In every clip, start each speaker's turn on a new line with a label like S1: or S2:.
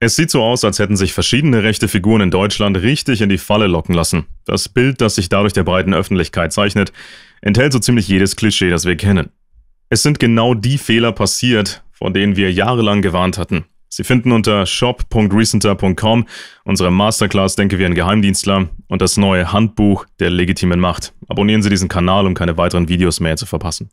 S1: Es sieht so aus, als hätten sich verschiedene rechte Figuren in Deutschland richtig in die Falle locken lassen. Das Bild, das sich dadurch der breiten Öffentlichkeit zeichnet, enthält so ziemlich jedes Klischee, das wir kennen. Es sind genau die Fehler passiert, vor denen wir jahrelang gewarnt hatten. Sie finden unter shop.recenter.com unsere Masterclass Denke wie ein Geheimdienstler und das neue Handbuch der legitimen Macht. Abonnieren Sie diesen Kanal, um keine weiteren Videos mehr zu verpassen.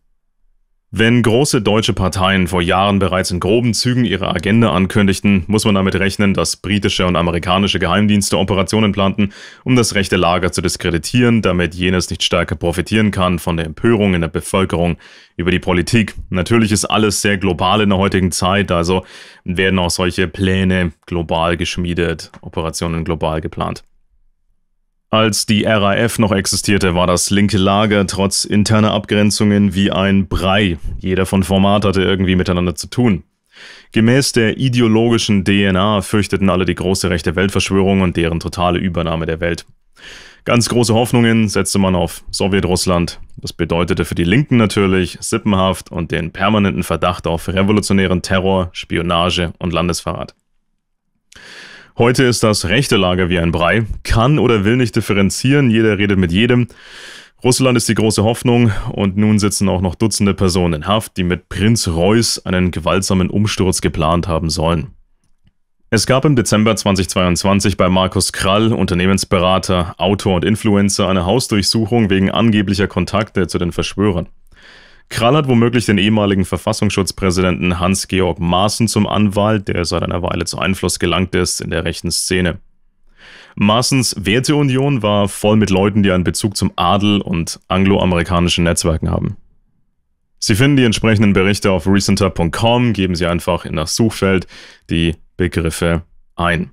S1: Wenn große deutsche Parteien vor Jahren bereits in groben Zügen ihre Agenda ankündigten, muss man damit rechnen, dass britische und amerikanische Geheimdienste Operationen planten, um das rechte Lager zu diskreditieren, damit jenes nicht stärker profitieren kann von der Empörung in der Bevölkerung über die Politik. Natürlich ist alles sehr global in der heutigen Zeit, also werden auch solche Pläne global geschmiedet, Operationen global geplant. Als die RAF noch existierte, war das linke Lager trotz interner Abgrenzungen wie ein Brei. Jeder von Format hatte irgendwie miteinander zu tun. Gemäß der ideologischen DNA fürchteten alle die große rechte Weltverschwörung und deren totale Übernahme der Welt. Ganz große Hoffnungen setzte man auf Sowjetrussland. Das bedeutete für die Linken natürlich Sippenhaft und den permanenten Verdacht auf revolutionären Terror, Spionage und Landesverrat. Heute ist das rechte Lager wie ein Brei, kann oder will nicht differenzieren, jeder redet mit jedem. Russland ist die große Hoffnung und nun sitzen auch noch Dutzende Personen in Haft, die mit Prinz Reuß einen gewaltsamen Umsturz geplant haben sollen. Es gab im Dezember 2022 bei Markus Krall, Unternehmensberater, Autor und Influencer, eine Hausdurchsuchung wegen angeblicher Kontakte zu den Verschwörern. Krall hat womöglich den ehemaligen Verfassungsschutzpräsidenten Hans-Georg Maaßen zum Anwalt, der seit einer Weile zu Einfluss gelangt ist in der rechten Szene. Maaßens Werteunion war voll mit Leuten, die einen Bezug zum Adel und angloamerikanischen Netzwerken haben. Sie finden die entsprechenden Berichte auf recenter.com, geben Sie einfach in das Suchfeld die Begriffe ein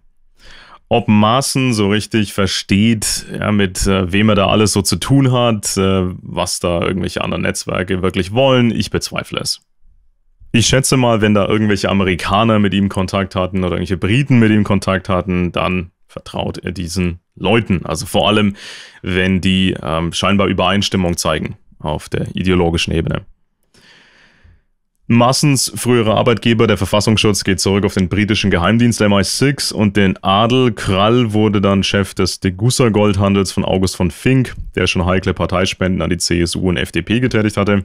S1: ob Maaßen so richtig versteht, ja, mit äh, wem er da alles so zu tun hat, äh, was da irgendwelche anderen Netzwerke wirklich wollen, ich bezweifle es. Ich schätze mal, wenn da irgendwelche Amerikaner mit ihm Kontakt hatten oder irgendwelche Briten mit ihm Kontakt hatten, dann vertraut er diesen Leuten. Also vor allem, wenn die ähm, scheinbar Übereinstimmung zeigen auf der ideologischen Ebene. Massens früherer Arbeitgeber, der Verfassungsschutz, geht zurück auf den britischen Geheimdienst MI6 und den Adel. Krall wurde dann Chef des Degussa-Goldhandels von August von Fink, der schon heikle Parteispenden an die CSU und FDP getätigt hatte.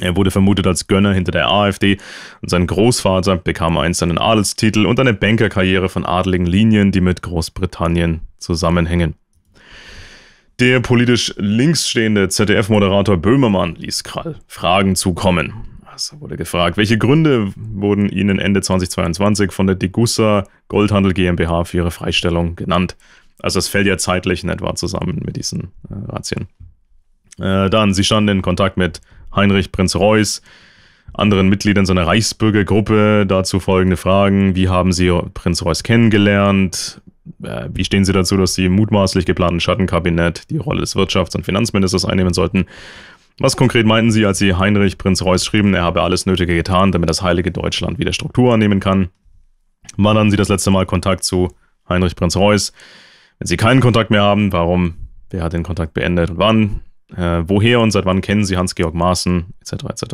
S1: Er wurde vermutet als Gönner hinter der AfD und sein Großvater bekam einst einen Adelstitel und eine Bankerkarriere von adeligen Linien, die mit Großbritannien zusammenhängen. Der politisch links stehende ZDF-Moderator Böhmermann ließ Krall Fragen zukommen. Was wurde gefragt? Welche Gründe wurden Ihnen Ende 2022 von der Degussa Goldhandel GmbH für Ihre Freistellung genannt? Also das fällt ja zeitlich in etwa zusammen mit diesen äh, Razzien. Äh, dann, Sie standen in Kontakt mit Heinrich Prinz Reuß, anderen Mitgliedern seiner Reichsbürgergruppe. Dazu folgende Fragen. Wie haben Sie Prinz Reuß kennengelernt? Äh, wie stehen Sie dazu, dass Sie im mutmaßlich geplanten Schattenkabinett die Rolle des Wirtschafts- und Finanzministers einnehmen sollten? Was konkret meinten Sie, als Sie Heinrich Prinz Reuß schrieben, er habe alles Nötige getan, damit das heilige Deutschland wieder Struktur annehmen kann? Wann hatten Sie das letzte Mal Kontakt zu Heinrich Prinz Reuß? Wenn Sie keinen Kontakt mehr haben, warum? Wer hat den Kontakt beendet und wann? Äh, woher und seit wann kennen Sie Hans-Georg Maaßen? Etc. etc.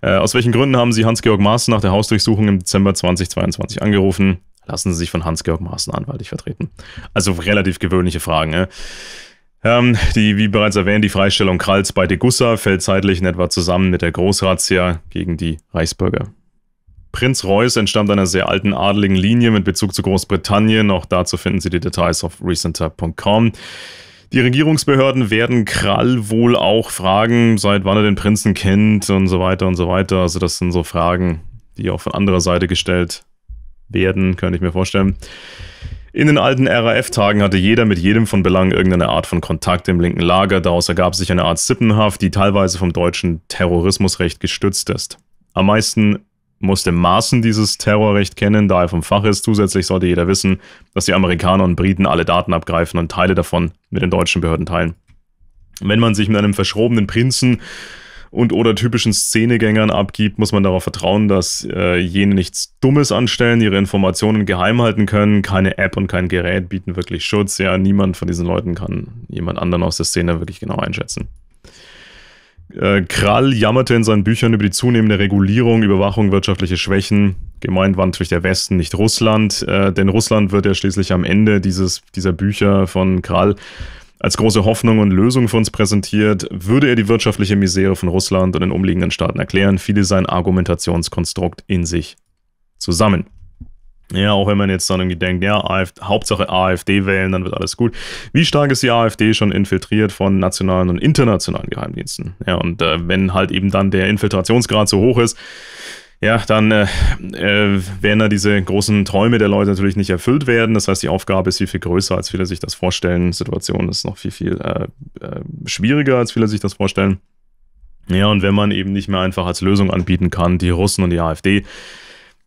S1: Äh, aus welchen Gründen haben Sie Hans-Georg Maaßen nach der Hausdurchsuchung im Dezember 2022 angerufen? Lassen Sie sich von Hans-Georg Maaßen anwaltlich vertreten. Also relativ gewöhnliche Fragen. Ne? Ähm, die, wie bereits erwähnt, die Freistellung Kralls bei Degussa fällt zeitlich in etwa zusammen mit der Großrazzia gegen die Reichsbürger. Prinz Reuß entstammt einer sehr alten adeligen Linie mit Bezug zu Großbritannien. Auch dazu finden Sie die Details auf recenter.com. Die Regierungsbehörden werden Krall wohl auch fragen, seit wann er den Prinzen kennt und so weiter und so weiter. Also das sind so Fragen, die auch von anderer Seite gestellt werden, könnte ich mir vorstellen. In den alten RAF-Tagen hatte jeder mit jedem von Belang irgendeine Art von Kontakt im linken Lager, daraus ergab sich eine Art Sippenhaft, die teilweise vom deutschen Terrorismusrecht gestützt ist. Am meisten musste Maaßen dieses Terrorrecht kennen, da er vom Fach ist. Zusätzlich sollte jeder wissen, dass die Amerikaner und Briten alle Daten abgreifen und Teile davon mit den deutschen Behörden teilen. Wenn man sich mit einem verschrobenen Prinzen und oder typischen Szenegängern abgibt, muss man darauf vertrauen, dass äh, jene nichts Dummes anstellen, ihre Informationen geheim halten können. Keine App und kein Gerät bieten wirklich Schutz. Ja, niemand von diesen Leuten kann jemand anderen aus der Szene wirklich genau einschätzen. Äh, Krall jammerte in seinen Büchern über die zunehmende Regulierung, Überwachung, wirtschaftliche Schwächen. Gemeint war natürlich der Westen, nicht Russland, äh, denn Russland wird ja schließlich am Ende dieses, dieser Bücher von Krall als große Hoffnung und Lösung für uns präsentiert, würde er die wirtschaftliche Misere von Russland und den umliegenden Staaten erklären, fiele sein Argumentationskonstrukt in sich zusammen. Ja, auch wenn man jetzt dann irgendwie denkt, ja, AfD, Hauptsache AfD wählen, dann wird alles gut. Wie stark ist die AfD schon infiltriert von nationalen und internationalen Geheimdiensten? Ja, und äh, wenn halt eben dann der Infiltrationsgrad so hoch ist, ja, dann äh, äh, werden da diese großen Träume der Leute natürlich nicht erfüllt werden. Das heißt, die Aufgabe ist viel, viel größer, als viele sich das vorstellen. Die Situation ist noch viel, viel äh, äh, schwieriger, als viele sich das vorstellen. Ja, und wenn man eben nicht mehr einfach als Lösung anbieten kann, die Russen und die AfD,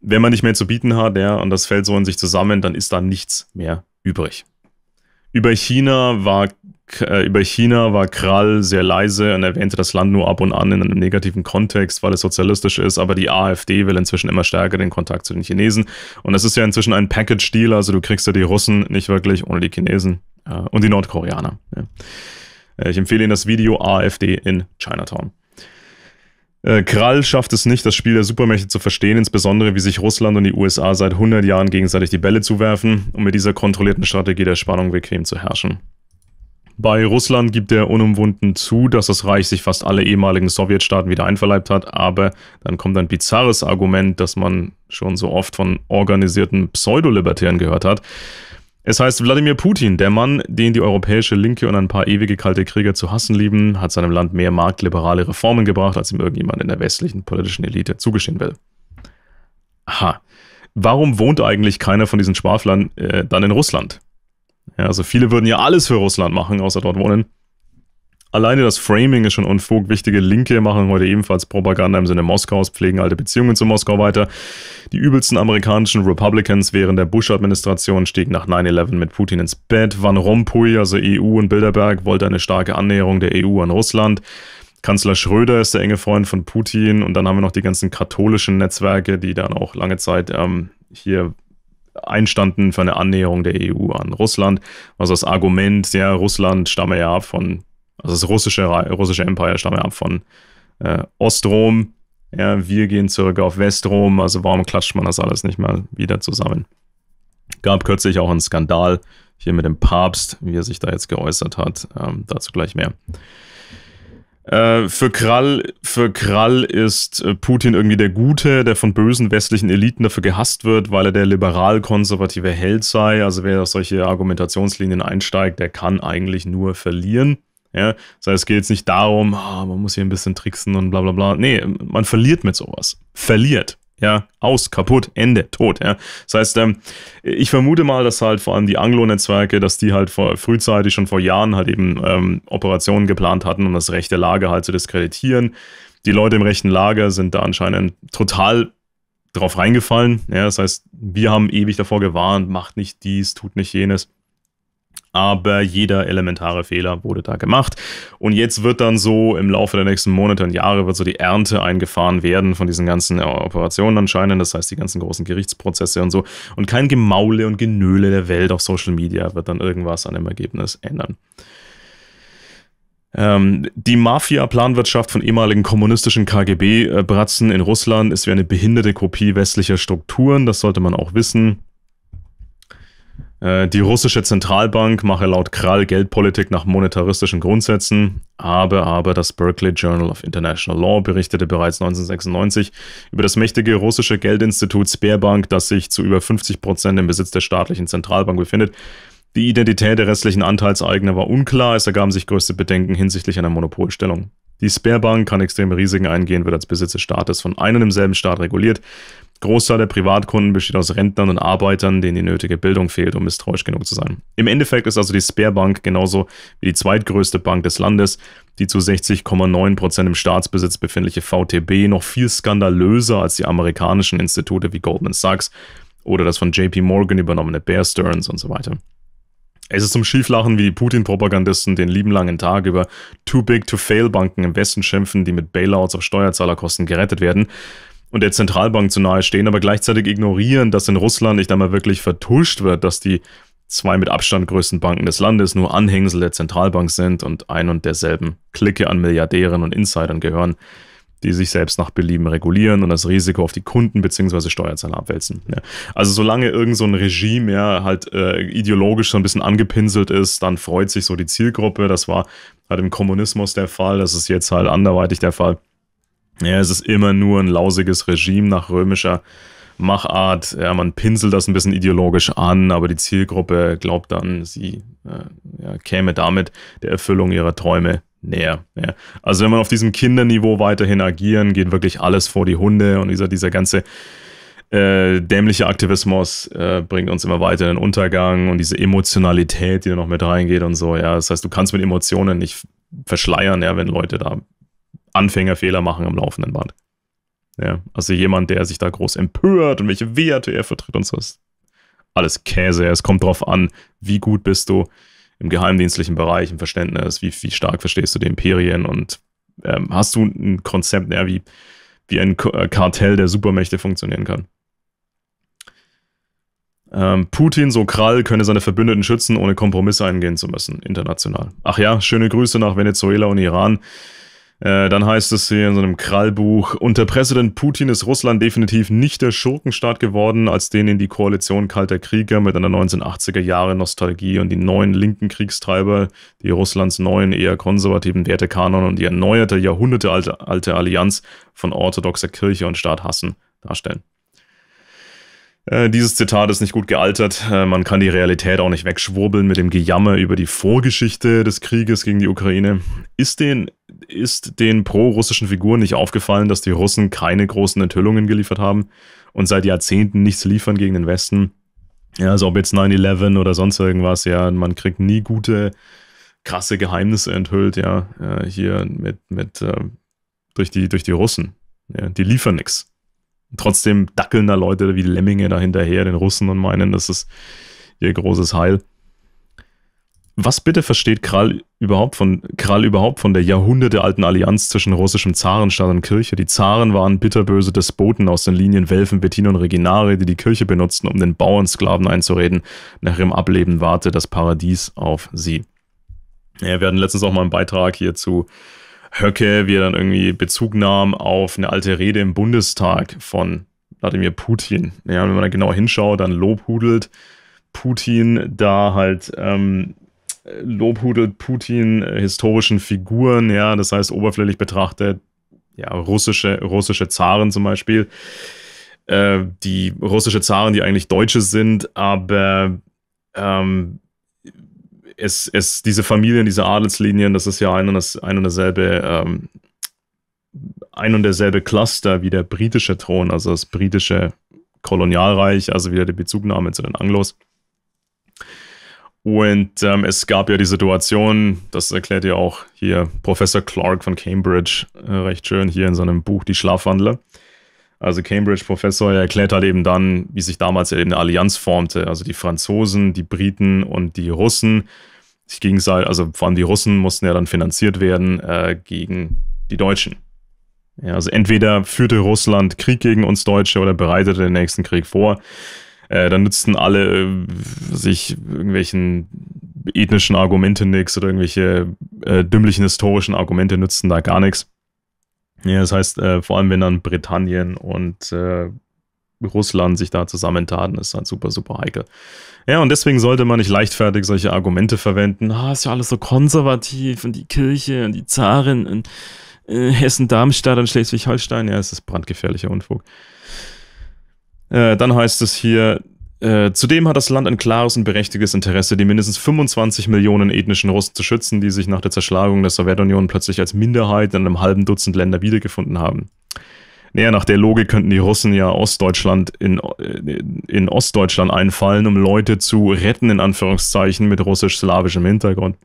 S1: wenn man nicht mehr zu bieten hat, ja, und das fällt so in sich zusammen, dann ist da nichts mehr übrig. Über China war äh, über China war Krall sehr leise und erwähnte das Land nur ab und an in einem negativen Kontext, weil es sozialistisch ist, aber die AfD will inzwischen immer stärker den Kontakt zu den Chinesen. Und das ist ja inzwischen ein Package-Deal, also du kriegst ja die Russen nicht wirklich ohne die Chinesen äh, und die Nordkoreaner. Äh, ich empfehle Ihnen das Video AfD in Chinatown. Krall schafft es nicht, das Spiel der Supermächte zu verstehen, insbesondere wie sich Russland und die USA seit 100 Jahren gegenseitig die Bälle zuwerfen, um mit dieser kontrollierten Strategie der Spannung bequem zu herrschen. Bei Russland gibt er unumwunden zu, dass das Reich sich fast alle ehemaligen Sowjetstaaten wieder einverleibt hat, aber dann kommt ein bizarres Argument, das man schon so oft von organisierten Pseudolibertären gehört hat. Es heißt, Wladimir Putin, der Mann, den die europäische Linke und ein paar ewige kalte Krieger zu hassen lieben, hat seinem Land mehr marktliberale Reformen gebracht, als ihm irgendjemand in der westlichen politischen Elite zugestehen will. Aha. Warum wohnt eigentlich keiner von diesen Schwaflern äh, dann in Russland? Ja, also viele würden ja alles für Russland machen, außer dort wohnen. Alleine das Framing ist schon Unfug. Wichtige Linke machen heute ebenfalls Propaganda im Sinne Moskaus, pflegen alte Beziehungen zu Moskau weiter. Die übelsten amerikanischen Republicans während der Bush-Administration stiegen nach 9-11 mit Putin ins Bett. Van Rompuy, also EU und Bilderberg, wollte eine starke Annäherung der EU an Russland. Kanzler Schröder ist der enge Freund von Putin. Und dann haben wir noch die ganzen katholischen Netzwerke, die dann auch lange Zeit ähm, hier einstanden für eine Annäherung der EU an Russland. Also das Argument, ja, Russland stamme ja ab von, also das russische, russische Empire stamme ja ab von äh, Ostrom. Ja, wir gehen zurück auf Westrom. Also warum klatscht man das alles nicht mal wieder zusammen? Gab kürzlich auch einen Skandal hier mit dem Papst, wie er sich da jetzt geäußert hat. Ähm, dazu gleich mehr. Äh, für, Krall, für Krall ist äh, Putin irgendwie der Gute, der von bösen westlichen Eliten dafür gehasst wird, weil er der liberal-konservative Held sei. Also wer auf solche Argumentationslinien einsteigt, der kann eigentlich nur verlieren. Ja? Das heißt, es geht jetzt nicht darum, oh, man muss hier ein bisschen tricksen und bla bla bla. Nee, man verliert mit sowas. Verliert ja, aus, kaputt, Ende, tot, ja. Das heißt, ähm, ich vermute mal, dass halt vor allem die Anglo-Netzwerke, dass die halt vor, frühzeitig schon vor Jahren halt eben ähm, Operationen geplant hatten, um das rechte Lager halt zu diskreditieren. Die Leute im rechten Lager sind da anscheinend total drauf reingefallen, ja. Das heißt, wir haben ewig davor gewarnt, macht nicht dies, tut nicht jenes aber jeder elementare Fehler wurde da gemacht. Und jetzt wird dann so im Laufe der nächsten Monate und Jahre wird so die Ernte eingefahren werden von diesen ganzen äh, Operationen anscheinend, das heißt die ganzen großen Gerichtsprozesse und so. Und kein Gemaule und Genöle der Welt auf Social Media wird dann irgendwas an dem Ergebnis ändern. Ähm, die Mafia-Planwirtschaft von ehemaligen kommunistischen KGB-Bratzen äh, in Russland ist wie eine behinderte Kopie westlicher Strukturen, das sollte man auch wissen. Äh, die russische Zentralbank mache laut Krall Geldpolitik nach monetaristischen Grundsätzen, aber, aber das Berkeley Journal of International Law berichtete bereits 1996 über das mächtige russische Geldinstitut Sberbank, das sich zu über 50 Prozent im Besitz der staatlichen Zentralbank befindet. Die Identität der restlichen Anteilseigner war unklar, es ergaben sich größte Bedenken hinsichtlich einer Monopolstellung. Die Sperrbank kann extreme Risiken eingehen, wird als Besitz des Staates von einem und demselben Staat reguliert. Großteil der Privatkunden besteht aus Rentnern und Arbeitern, denen die nötige Bildung fehlt, um misstrauisch genug zu sein. Im Endeffekt ist also die Sparebank genauso wie die zweitgrößte Bank des Landes, die zu 60,9% Prozent im Staatsbesitz befindliche VTB, noch viel skandalöser als die amerikanischen Institute wie Goldman Sachs oder das von JP Morgan übernommene Bear Stearns und so weiter. Es ist zum Schieflachen, wie die Putin-Propagandisten den lieben langen Tag über Too Big to Fail Banken im Westen schimpfen, die mit Bailouts auf Steuerzahlerkosten gerettet werden und der Zentralbank zu nahe stehen, aber gleichzeitig ignorieren, dass in Russland nicht einmal wirklich vertuscht wird, dass die zwei mit Abstand größten Banken des Landes nur Anhängsel der Zentralbank sind und ein und derselben Clique an Milliardären und Insidern gehören, die sich selbst nach Belieben regulieren und das Risiko auf die Kunden bzw. Steuerzahler abwälzen. Ja. Also solange irgend so ein Regime ja halt äh, ideologisch so ein bisschen angepinselt ist, dann freut sich so die Zielgruppe. Das war halt im Kommunismus der Fall, das ist jetzt halt anderweitig der Fall. Ja, es ist immer nur ein lausiges Regime nach römischer Machart. Ja, man pinselt das ein bisschen ideologisch an, aber die Zielgruppe glaubt dann, sie äh, ja, käme damit der Erfüllung ihrer Träume näher. Ja. Also wenn man auf diesem Kinderniveau weiterhin agieren, geht wirklich alles vor die Hunde und dieser, dieser ganze äh, dämliche Aktivismus äh, bringt uns immer weiter in den Untergang und diese Emotionalität, die da noch mit reingeht und so, ja. Das heißt, du kannst mit Emotionen nicht verschleiern, ja, wenn Leute da Anfängerfehler machen am laufenden Band. Ja, also jemand, der sich da groß empört und welche Werte er vertritt und so ist. Alles Käse. Es kommt drauf an, wie gut bist du im geheimdienstlichen Bereich, im Verständnis, wie, wie stark verstehst du die Imperien und ähm, hast du ein Konzept, ja, wie, wie ein äh, Kartell der Supermächte funktionieren kann. Ähm, Putin, so Krall, könne seine Verbündeten schützen, ohne Kompromisse eingehen zu müssen, international. Ach ja, schöne Grüße nach Venezuela und Iran. Äh, dann heißt es hier in so einem Krallbuch, unter Präsident Putin ist Russland definitiv nicht der Schurkenstaat geworden, als den in die Koalition Kalter Krieger mit einer 1980er Jahre Nostalgie und die neuen linken Kriegstreiber, die Russlands neuen, eher konservativen Wertekanon und die erneuerte, jahrhundertealte alte Allianz von orthodoxer Kirche und Staat hassen, darstellen. Äh, dieses Zitat ist nicht gut gealtert. Äh, man kann die Realität auch nicht wegschwurbeln mit dem Gejammer über die Vorgeschichte des Krieges gegen die Ukraine. Ist den ist den pro-russischen Figuren nicht aufgefallen, dass die Russen keine großen Enthüllungen geliefert haben und seit Jahrzehnten nichts liefern gegen den Westen. Ja, also ob jetzt 9-11 oder sonst irgendwas, ja, man kriegt nie gute, krasse Geheimnisse enthüllt, ja, äh, hier mit, mit äh, durch, die, durch die Russen. Ja, die liefern nichts. Trotzdem dackeln da Leute wie Lemminge da hinterher den Russen und meinen, das ist ihr großes Heil. Was bitte versteht Krall überhaupt von, Krall überhaupt von der jahrhundertealten Allianz zwischen russischem Zarenstaat und Kirche? Die Zaren waren bitterböse Despoten aus den Linien Welfen, Bettin und Reginare, die die Kirche benutzten, um den Bauernsklaven einzureden. Nach ihrem Ableben warte das Paradies auf sie. Ja, wir hatten letztens auch mal einen Beitrag hier zu Höcke, wie er dann irgendwie Bezug nahm auf eine alte Rede im Bundestag von Wladimir Putin. Ja, wenn man da genau hinschaut, dann lobhudelt Putin da halt ähm, lobhudelt Putin äh, historischen Figuren, ja, das heißt oberflächlich betrachtet, ja, russische, russische Zaren zum Beispiel, äh, die russische Zaren, die eigentlich Deutsche sind, aber ähm, es, es, diese Familien, diese Adelslinien, das ist ja ein und, das, ein und derselbe, ähm, ein und derselbe Cluster wie der britische Thron, also das britische Kolonialreich, also wieder die Bezugnahme zu den Anglos. Und ähm, es gab ja die Situation, das erklärt ja auch hier Professor Clark von Cambridge äh, recht schön hier in seinem Buch Die Schlafwandler. Also Cambridge-Professor erklärt halt eben dann, wie sich damals eben eine Allianz formte. Also die Franzosen, die Briten und die Russen. Sich gegenseitig, also vor allem die Russen mussten ja dann finanziert werden äh, gegen die Deutschen. Ja, also entweder führte Russland Krieg gegen uns Deutsche oder bereitete den nächsten Krieg vor. Äh, dann nützten alle äh, sich irgendwelchen ethnischen Argumente nichts oder irgendwelche äh, dümmlichen historischen Argumente nützten da gar nichts. Ja, das heißt, äh, vor allem wenn dann Britannien und äh, Russland sich da zusammentaten, ist halt super, super heikel. Ja, und deswegen sollte man nicht leichtfertig solche Argumente verwenden. Ah, ist ja alles so konservativ und die Kirche und die Zaren und äh, Hessen-Darmstadt und Schleswig-Holstein. Ja, es ist brandgefährlicher Unfug. Äh, dann heißt es hier, äh, zudem hat das Land ein klares und berechtigtes Interesse, die mindestens 25 Millionen ethnischen Russen zu schützen, die sich nach der Zerschlagung der Sowjetunion plötzlich als Minderheit in einem halben Dutzend Länder wiedergefunden haben. Naja, nach der Logik könnten die Russen ja Ostdeutschland in, äh, in Ostdeutschland einfallen, um Leute zu retten, in Anführungszeichen, mit russisch-slawischem Hintergrund.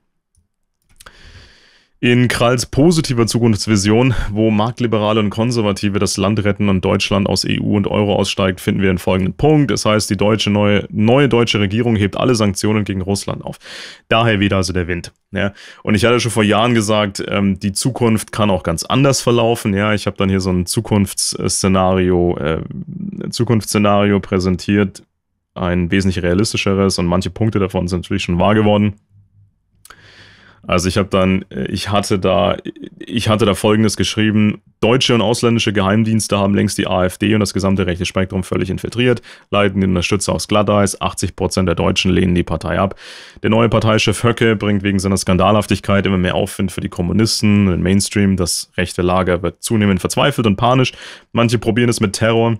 S1: In Kralls positiver Zukunftsvision, wo Marktliberale und Konservative das Land retten und Deutschland aus EU und Euro aussteigt, finden wir den folgenden Punkt. Es das heißt, die deutsche neue, neue deutsche Regierung hebt alle Sanktionen gegen Russland auf. Daher weht also der Wind. Ja. Und ich hatte schon vor Jahren gesagt, ähm, die Zukunft kann auch ganz anders verlaufen. Ja, ich habe dann hier so ein Zukunftsszenario, äh, Zukunftsszenario präsentiert, ein wesentlich realistischeres und manche Punkte davon sind natürlich schon wahr geworden. Also ich habe dann, äh, ich hatte da, ich hatte da folgendes geschrieben: Deutsche und ausländische Geheimdienste haben längst die AfD und das gesamte rechte Spektrum völlig infiltriert, leiten die Unterstützer aus Glatteis, 80% Prozent der Deutschen lehnen die Partei ab. Der neue Parteichef Höcke bringt wegen seiner Skandalhaftigkeit immer mehr Aufwind für die Kommunisten, den Mainstream, das rechte Lager wird zunehmend verzweifelt und panisch. Manche probieren es mit Terror,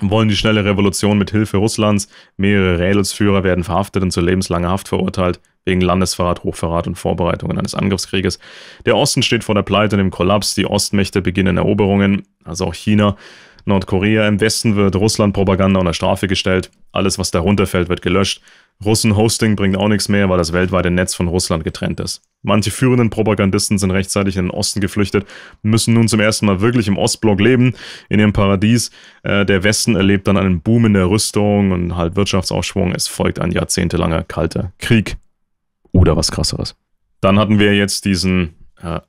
S1: wollen die schnelle Revolution mit Hilfe Russlands. Mehrere Rädelsführer werden verhaftet und zu lebenslanger Haft verurteilt wegen Landesverrat, Hochverrat und Vorbereitungen eines Angriffskrieges. Der Osten steht vor der Pleite und dem Kollaps, die Ostmächte beginnen Eroberungen, also auch China, Nordkorea, im Westen wird Russland Propaganda unter Strafe gestellt, alles was darunter fällt wird gelöscht, Russen-Hosting bringt auch nichts mehr, weil das weltweite Netz von Russland getrennt ist. Manche führenden Propagandisten sind rechtzeitig in den Osten geflüchtet, müssen nun zum ersten Mal wirklich im Ostblock leben, in ihrem Paradies. Äh, der Westen erlebt dann einen Boom in der Rüstung und halt Wirtschaftsausschwung. Es folgt ein jahrzehntelanger kalter Krieg oder was krasseres. Dann hatten wir jetzt diesen äh,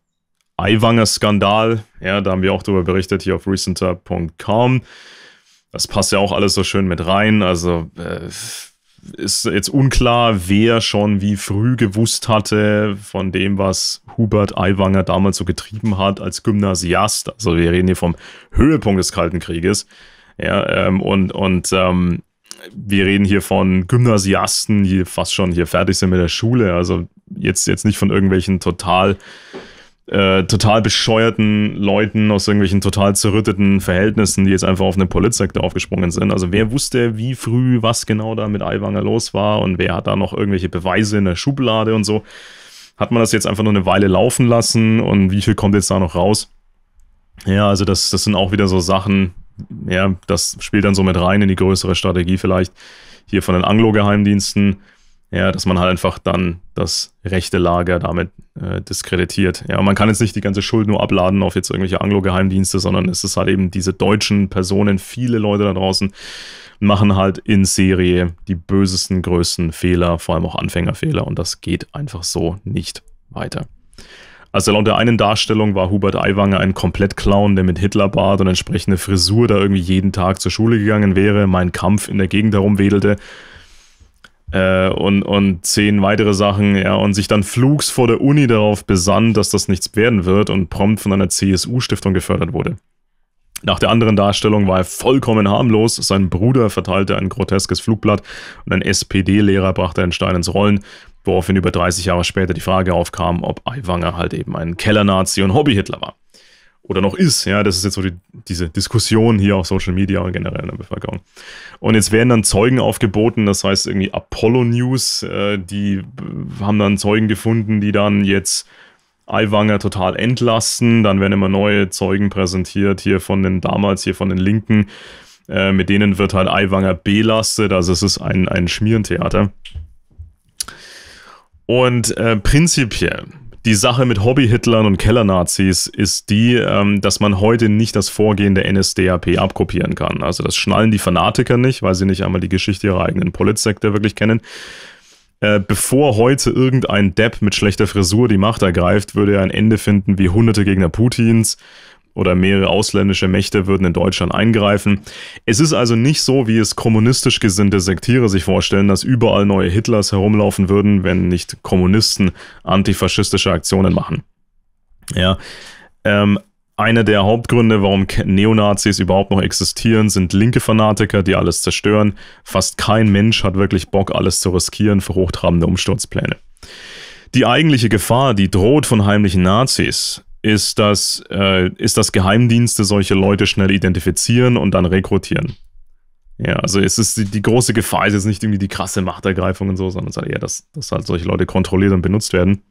S1: Eiwanger-Skandal. Ja, da haben wir auch darüber berichtet hier auf recenter.com. Das passt ja auch alles so schön mit rein. Also äh, ist jetzt unklar, wer schon wie früh gewusst hatte von dem, was Hubert Aiwanger damals so getrieben hat als Gymnasiast. Also wir reden hier vom Höhepunkt des Kalten Krieges. Ja, ähm, und, und ähm, wir reden hier von Gymnasiasten, die fast schon hier fertig sind mit der Schule. Also jetzt, jetzt nicht von irgendwelchen total, äh, total bescheuerten Leuten aus irgendwelchen total zerrütteten Verhältnissen, die jetzt einfach auf eine Politsekte aufgesprungen sind. Also wer wusste, wie früh was genau da mit Aiwanger los war und wer hat da noch irgendwelche Beweise in der Schublade und so. Hat man das jetzt einfach nur eine Weile laufen lassen und wie viel kommt jetzt da noch raus? Ja, also das, das sind auch wieder so Sachen, ja, das spielt dann so mit rein in die größere Strategie vielleicht hier von den Anglo-Geheimdiensten, ja, dass man halt einfach dann das rechte Lager damit äh, diskreditiert. Ja, man kann jetzt nicht die ganze Schuld nur abladen auf jetzt irgendwelche Anglo-Geheimdienste, sondern es ist halt eben diese deutschen Personen, viele Leute da draußen machen halt in Serie die bösesten, größten Fehler, vor allem auch Anfängerfehler und das geht einfach so nicht weiter. Also laut der einen Darstellung war Hubert Aiwanger ein Komplettclown, der mit Hitlerbart und entsprechende Frisur da irgendwie jeden Tag zur Schule gegangen wäre, mein Kampf in der Gegend herumwedelte äh, und, und zehn weitere Sachen, ja, und sich dann flugs vor der Uni darauf besann, dass das nichts werden wird und prompt von einer CSU-Stiftung gefördert wurde. Nach der anderen Darstellung war er vollkommen harmlos. Sein Bruder verteilte ein groteskes Flugblatt und ein SPD-Lehrer brachte einen Stein ins Rollen, woraufhin über 30 Jahre später die Frage aufkam, ob Aiwanger halt eben ein Kellernazi und Hobby-Hitler war. Oder noch ist, ja, das ist jetzt so die, diese Diskussion hier auf Social Media und generell in der Bevölkerung. Und jetzt werden dann Zeugen aufgeboten, das heißt irgendwie Apollo News, äh, die haben dann Zeugen gefunden, die dann jetzt Aiwanger total entlasten. Dann werden immer neue Zeugen präsentiert, hier von den damals, hier von den Linken. Äh, mit denen wird halt Aiwanger belastet. Also es ist ein, ein Schmierentheater. Und äh, prinzipiell, die Sache mit Hobby-Hitlern und Kellernazis ist die, ähm, dass man heute nicht das Vorgehen der NSDAP abkopieren kann. Also das schnallen die Fanatiker nicht, weil sie nicht einmal die Geschichte ihrer eigenen Politsekte wirklich kennen. Äh, bevor heute irgendein Depp mit schlechter Frisur die Macht ergreift, würde er ein Ende finden wie hunderte Gegner Putins oder mehrere ausländische Mächte würden in Deutschland eingreifen. Es ist also nicht so, wie es kommunistisch gesinnte Sektiere sich vorstellen, dass überall neue Hitlers herumlaufen würden, wenn nicht Kommunisten antifaschistische Aktionen machen. Ja. Ähm, einer der Hauptgründe, warum Neonazis überhaupt noch existieren, sind linke Fanatiker, die alles zerstören. Fast kein Mensch hat wirklich Bock, alles zu riskieren für hochtrabende Umsturzpläne. Die eigentliche Gefahr, die droht von heimlichen Nazis, ist, dass, äh, ist, dass Geheimdienste solche Leute schnell identifizieren und dann rekrutieren. Ja, also es ist die, die große Gefahr ist jetzt nicht irgendwie die krasse Machtergreifung und so, sondern es ist halt eher, dass, dass halt solche Leute kontrolliert und benutzt werden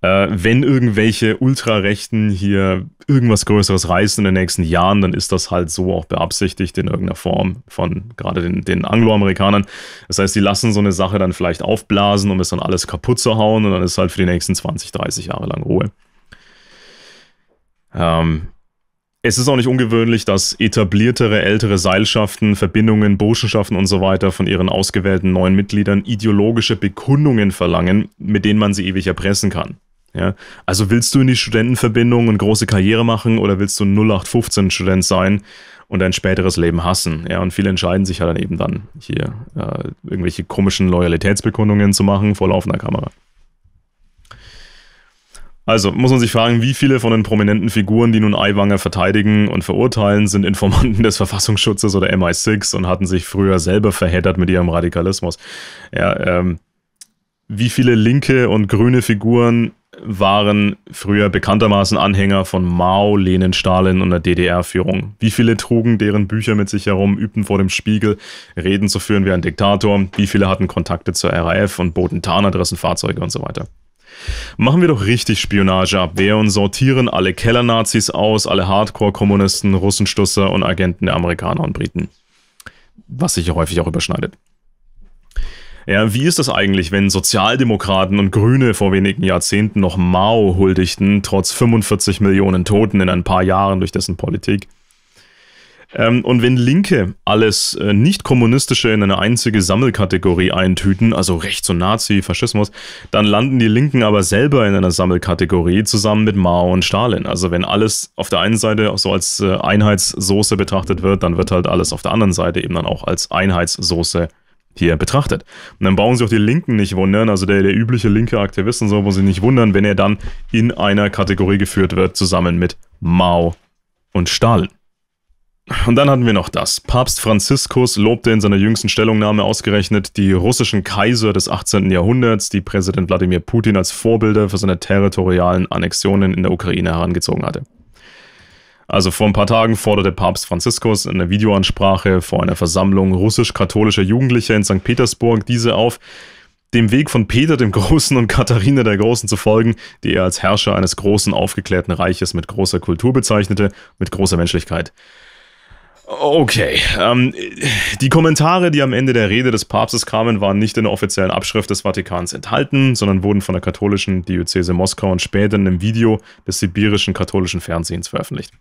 S1: äh, wenn irgendwelche Ultrarechten hier irgendwas Größeres reißen in den nächsten Jahren, dann ist das halt so auch beabsichtigt in irgendeiner Form von gerade den, den Angloamerikanern. Das heißt, die lassen so eine Sache dann vielleicht aufblasen, um es dann alles kaputt zu hauen und dann ist halt für die nächsten 20, 30 Jahre lang Ruhe. Ähm, es ist auch nicht ungewöhnlich, dass etabliertere, ältere Seilschaften, Verbindungen, Burschenschaften und so weiter von ihren ausgewählten neuen Mitgliedern ideologische Bekundungen verlangen, mit denen man sie ewig erpressen kann. Ja? Also willst du in die Studentenverbindung und große Karriere machen oder willst du ein 0815-Student sein und dein späteres Leben hassen? Ja, und viele entscheiden sich ja dann eben dann hier äh, irgendwelche komischen Loyalitätsbekundungen zu machen vor laufender Kamera. Also muss man sich fragen, wie viele von den prominenten Figuren, die nun Aiwanger verteidigen und verurteilen, sind Informanten des Verfassungsschutzes oder MI6 und hatten sich früher selber verheddert mit ihrem Radikalismus. Ja, ähm, wie viele linke und grüne Figuren waren früher bekanntermaßen Anhänger von Mao, Lenin, Stalin und der DDR-Führung. Wie viele trugen deren Bücher mit sich herum, übten vor dem Spiegel, Reden zu führen wie ein Diktator, wie viele hatten Kontakte zur RAF und boten Tarnadressen, Fahrzeuge und so weiter. Machen wir doch richtig Spionage ab. Spionageabwehr und sortieren alle Kellernazis aus, alle Hardcore-Kommunisten, Russenstusser und Agenten der Amerikaner und Briten. Was sich häufig auch überschneidet. Ja, wie ist das eigentlich, wenn Sozialdemokraten und Grüne vor wenigen Jahrzehnten noch Mao huldigten, trotz 45 Millionen Toten in ein paar Jahren durch dessen Politik? Ähm, und wenn Linke alles äh, Nicht-Kommunistische in eine einzige Sammelkategorie eintüten, also Rechts und Nazi, Faschismus, dann landen die Linken aber selber in einer Sammelkategorie zusammen mit Mao und Stalin. Also wenn alles auf der einen Seite so als äh, Einheitssoße betrachtet wird, dann wird halt alles auf der anderen Seite eben dann auch als Einheitssoße betrachtet hier betrachtet. Und dann brauchen sie auch die Linken nicht wundern, also der, der übliche linke so, wo sie nicht wundern, wenn er dann in einer Kategorie geführt wird, zusammen mit Mao und Stalin. Und dann hatten wir noch das. Papst Franziskus lobte in seiner jüngsten Stellungnahme ausgerechnet die russischen Kaiser des 18. Jahrhunderts, die Präsident Wladimir Putin als Vorbilder für seine territorialen Annexionen in der Ukraine herangezogen hatte. Also vor ein paar Tagen forderte Papst Franziskus in einer Videoansprache vor einer Versammlung russisch-katholischer Jugendlicher in St. Petersburg diese auf, dem Weg von Peter dem Großen und Katharina der Großen zu folgen, die er als Herrscher eines großen, aufgeklärten Reiches mit großer Kultur bezeichnete, mit großer Menschlichkeit. Okay, ähm, die Kommentare, die am Ende der Rede des Papstes kamen, waren nicht in der offiziellen Abschrift des Vatikans enthalten, sondern wurden von der katholischen Diözese Moskau und später in einem Video des sibirischen katholischen Fernsehens veröffentlicht.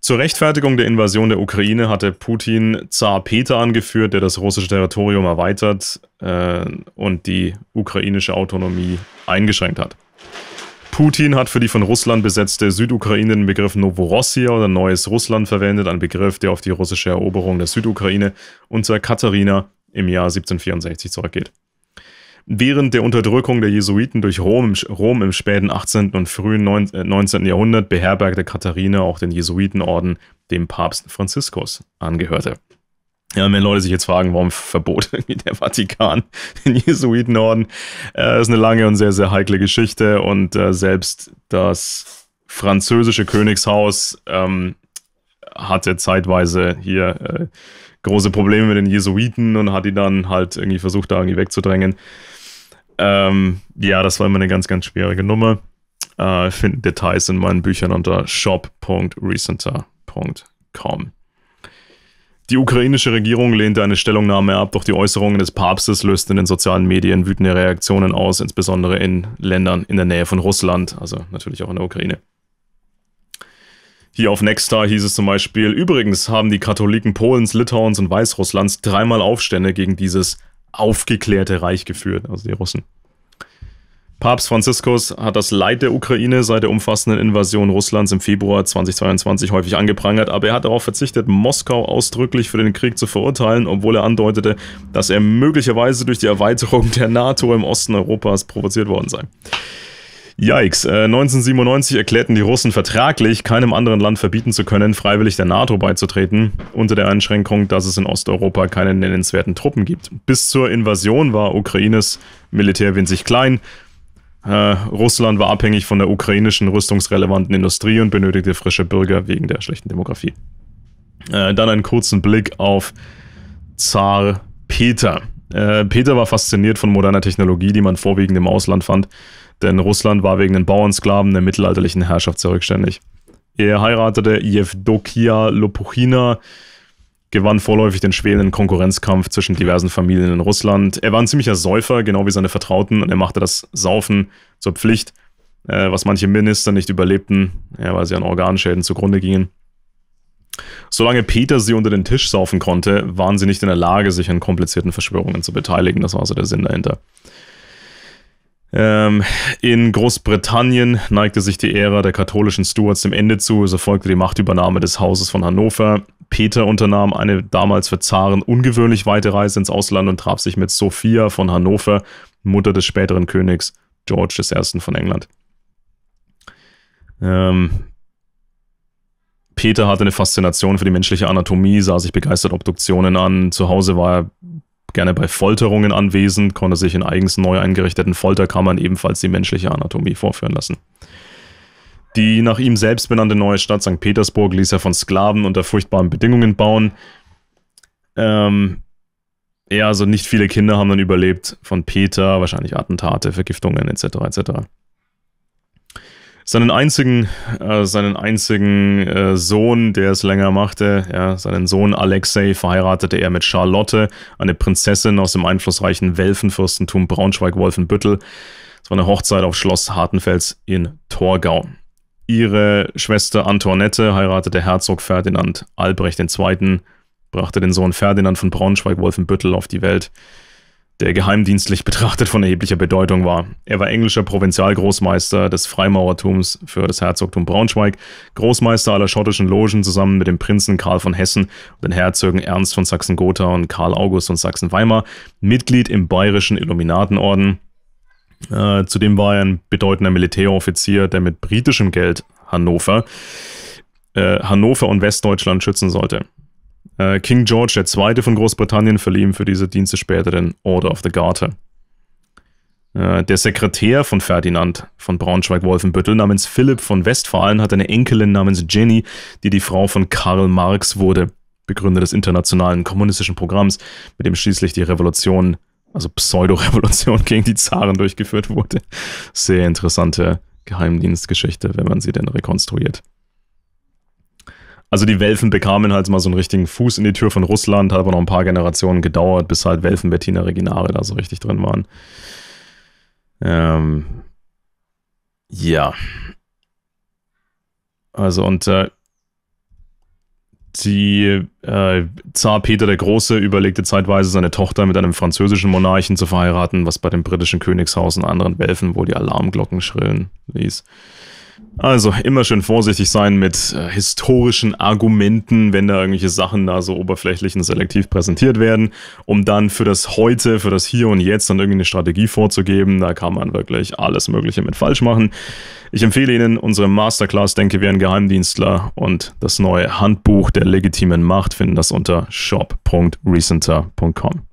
S1: Zur Rechtfertigung der Invasion der Ukraine hatte Putin Zar Peter angeführt, der das russische Territorium erweitert äh, und die ukrainische Autonomie eingeschränkt hat. Putin hat für die von Russland besetzte Südukraine den Begriff Novorossia oder Neues Russland verwendet, ein Begriff, der auf die russische Eroberung der Südukraine unter Katharina im Jahr 1764 zurückgeht. Während der Unterdrückung der Jesuiten durch Rom, Rom im späten 18. und frühen 19. Äh, Jahrhundert beherbergte Katharina auch den Jesuitenorden, dem Papst Franziskus angehörte. Ja, wenn Leute sich jetzt fragen, warum verbot irgendwie der Vatikan den Jesuitenorden, äh, ist eine lange und sehr, sehr heikle Geschichte und äh, selbst das französische Königshaus ähm, hatte zeitweise hier äh, große Probleme mit den Jesuiten und hat die dann halt irgendwie versucht, da irgendwie wegzudrängen. Ähm, ja, das war immer eine ganz, ganz schwierige Nummer. Äh, finden Details in meinen Büchern unter shop.recenter.com. Die ukrainische Regierung lehnte eine Stellungnahme ab, doch die Äußerungen des Papstes lösten in den sozialen Medien wütende Reaktionen aus, insbesondere in Ländern in der Nähe von Russland, also natürlich auch in der Ukraine. Hier auf Nextar hieß es zum Beispiel, übrigens haben die Katholiken Polens, Litauens und Weißrusslands dreimal Aufstände gegen dieses aufgeklärte Reich geführt, also die Russen. Papst Franziskus hat das Leid der Ukraine seit der umfassenden Invasion Russlands im Februar 2022 häufig angeprangert, aber er hat darauf verzichtet, Moskau ausdrücklich für den Krieg zu verurteilen, obwohl er andeutete, dass er möglicherweise durch die Erweiterung der NATO im Osten Europas provoziert worden sei. Yikes. Äh, 1997 erklärten die Russen vertraglich, keinem anderen Land verbieten zu können, freiwillig der NATO beizutreten, unter der Einschränkung, dass es in Osteuropa keine nennenswerten Truppen gibt. Bis zur Invasion war Ukraines Militär winzig klein. Äh, Russland war abhängig von der ukrainischen rüstungsrelevanten Industrie und benötigte frische Bürger wegen der schlechten Demografie. Äh, dann einen kurzen Blick auf Zar Peter. Äh, Peter war fasziniert von moderner Technologie, die man vorwiegend im Ausland fand, denn Russland war wegen den Bauernsklaven der mittelalterlichen Herrschaft zurückständig. Er heiratete Jevdokia Lopuchina, gewann vorläufig den schwelenden Konkurrenzkampf zwischen diversen Familien in Russland. Er war ein ziemlicher Säufer, genau wie seine Vertrauten, und er machte das Saufen zur Pflicht, äh, was manche Minister nicht überlebten, ja, weil sie an Organschäden zugrunde gingen. Solange Peter sie unter den Tisch saufen konnte, waren sie nicht in der Lage, sich an komplizierten Verschwörungen zu beteiligen. Das war also der Sinn dahinter. Ähm, in Großbritannien neigte sich die Ära der katholischen Stuarts dem Ende zu. Es erfolgte die Machtübernahme des Hauses von Hannover. Peter unternahm eine damals für Zaren ungewöhnlich weite Reise ins Ausland und traf sich mit Sophia von Hannover, Mutter des späteren Königs George I. von England. Ähm, Peter hatte eine Faszination für die menschliche Anatomie, sah sich begeistert Obduktionen an. Zu Hause war er gerne bei Folterungen anwesend, konnte sich in eigens neu eingerichteten Folterkammern ebenfalls die menschliche Anatomie vorführen lassen. Die nach ihm selbst benannte neue Stadt St. Petersburg ließ er von Sklaven unter furchtbaren Bedingungen bauen. Ähm, ja, also nicht viele Kinder haben dann überlebt von Peter, wahrscheinlich Attentate, Vergiftungen etc. etc seinen einzigen, äh, seinen einzigen äh, Sohn, der es länger machte, ja, seinen Sohn Alexei, verheiratete er mit Charlotte, eine Prinzessin aus dem einflussreichen Welfenfürstentum Braunschweig-Wolfenbüttel. Es war eine Hochzeit auf Schloss Hartenfels in Torgau. Ihre Schwester Antoinette heiratete Herzog Ferdinand Albrecht II., brachte den Sohn Ferdinand von Braunschweig-Wolfenbüttel auf die Welt der geheimdienstlich betrachtet von erheblicher Bedeutung war. Er war englischer Provinzialgroßmeister des Freimaurertums für das Herzogtum Braunschweig, Großmeister aller schottischen Logen zusammen mit dem Prinzen Karl von Hessen und den Herzögen Ernst von Sachsen-Gotha und Karl August von Sachsen-Weimar, Mitglied im Bayerischen Illuminatenorden. Äh, zudem war er ein bedeutender Militäroffizier, der mit britischem Geld Hannover, äh, Hannover und Westdeutschland schützen sollte. Äh, King George II. von Großbritannien verlieh ihm für diese Dienste später den Order of the Garter. Äh, der Sekretär von Ferdinand von Braunschweig-Wolfenbüttel namens Philipp von Westfalen hatte eine Enkelin namens Jenny, die die Frau von Karl Marx wurde, Begründer des internationalen kommunistischen Programms, mit dem schließlich die Revolution, also Pseudo-Revolution gegen die Zaren durchgeführt wurde. Sehr interessante Geheimdienstgeschichte, wenn man sie denn rekonstruiert. Also die Welfen bekamen halt mal so einen richtigen Fuß in die Tür von Russland, hat aber noch ein paar Generationen gedauert, bis halt Welfen, Bettina, Reginare da so richtig drin waren. Ähm, ja. Also und äh, die äh, Zar Peter der Große überlegte zeitweise, seine Tochter mit einem französischen Monarchen zu verheiraten, was bei dem britischen Königshaus und anderen Welfen wohl die Alarmglocken schrillen ließ. Also immer schön vorsichtig sein mit äh, historischen Argumenten, wenn da irgendwelche Sachen da so oberflächlich und selektiv präsentiert werden, um dann für das Heute, für das Hier und Jetzt dann irgendeine Strategie vorzugeben. Da kann man wirklich alles Mögliche mit falsch machen. Ich empfehle Ihnen unsere Masterclass Denke wie ein Geheimdienstler und das neue Handbuch der legitimen Macht finden das unter shop.recenter.com.